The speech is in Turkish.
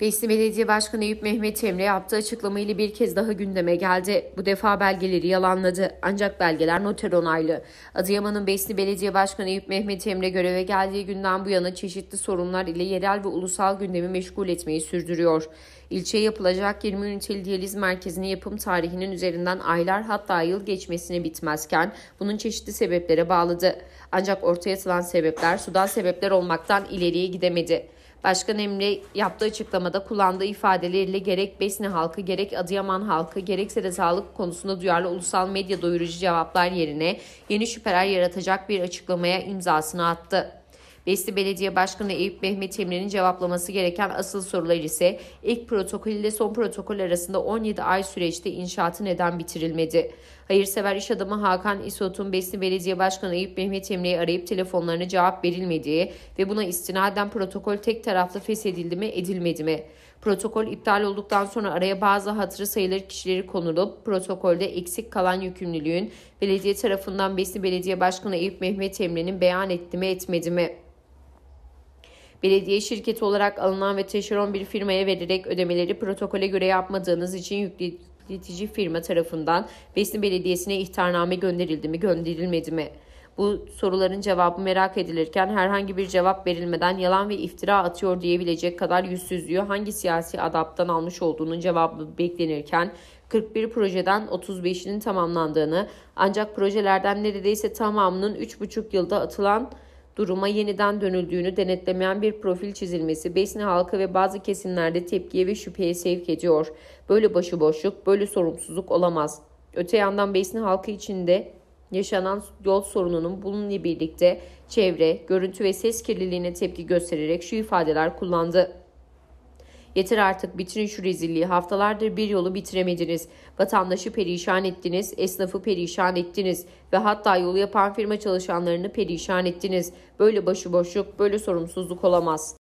Besli Belediye Başkanı Eyüp Mehmet Emre yaptığı açıklamayla bir kez daha gündeme geldi. Bu defa belgeleri yalanladı. Ancak belgeler noter onaylı. Adıyaman'ın Besli Belediye Başkanı Eyüp Mehmet Emre göreve geldiği günden bu yana çeşitli sorunlar ile yerel ve ulusal gündemi meşgul etmeyi sürdürüyor. İlçeye yapılacak 20 üniteli diyaliz merkezinin yapım tarihinin üzerinden aylar hatta yıl geçmesine bitmezken bunun çeşitli sebeplere bağladı. Ancak ortaya atılan sebepler sudan sebepler olmaktan ileriye gidemedi. Başkan Emre yaptığı açıklamada kullandığı ifadeleriyle gerek Besne halkı, gerek Adıyaman halkı, gerekse de sağlık konusunda duyarlı ulusal medya doyurucu cevaplar yerine yeni şüpheler yaratacak bir açıklamaya imzasını attı. Besli Belediye Başkanı Eyüp Mehmet Emre'nin cevaplaması gereken asıl sorular ise ilk protokol ile son protokol arasında 17 ay süreçte inşaatı neden bitirilmedi? Hayırsever iş adamı Hakan İsot'un Besli Belediye Başkanı Eyüp Mehmet Emre'yi arayıp telefonlarına cevap verilmediği ve buna istinaden protokol tek taraflı feshedildi mi edilmedi mi? Protokol iptal olduktan sonra araya bazı hatırı sayılır kişileri konulup protokolde eksik kalan yükümlülüğün belediye tarafından Besni Belediye Başkanı Eyüp Mehmet Emre'nin beyan etti mi etmedi mi? Belediye şirketi olarak alınan ve taşeron bir firmaya vererek ödemeleri protokole göre yapmadığınız için yükletici firma tarafından Besni Belediyesi'ne ihtarname gönderildi mi gönderilmedi mi? Bu soruların cevabı merak edilirken herhangi bir cevap verilmeden yalan ve iftira atıyor diyebilecek kadar yüzsüzlüğü hangi siyasi adaptan almış olduğunun cevabı beklenirken 41 projeden 35'inin tamamlandığını ancak projelerden neredeyse tamamının 3,5 yılda atılan duruma yeniden dönüldüğünü denetlemeyen bir profil çizilmesi Besni halkı ve bazı kesimlerde tepkiye ve şüpheye sevk ediyor. Böyle başıboşluk, böyle sorumsuzluk olamaz. Öte yandan Besni halkı içinde yaşanan yol sorununun bununla birlikte çevre, görüntü ve ses kirliliğine tepki göstererek şu ifadeler kullandı. Yeter artık bitirin şu rezilliği. Haftalardır bir yolu bitiremediniz. Vatandaşı perişan ettiniz, esnafı perişan ettiniz ve hatta yolu yapan firma çalışanlarını perişan ettiniz. Böyle başıboşluk, böyle sorumsuzluk olamaz.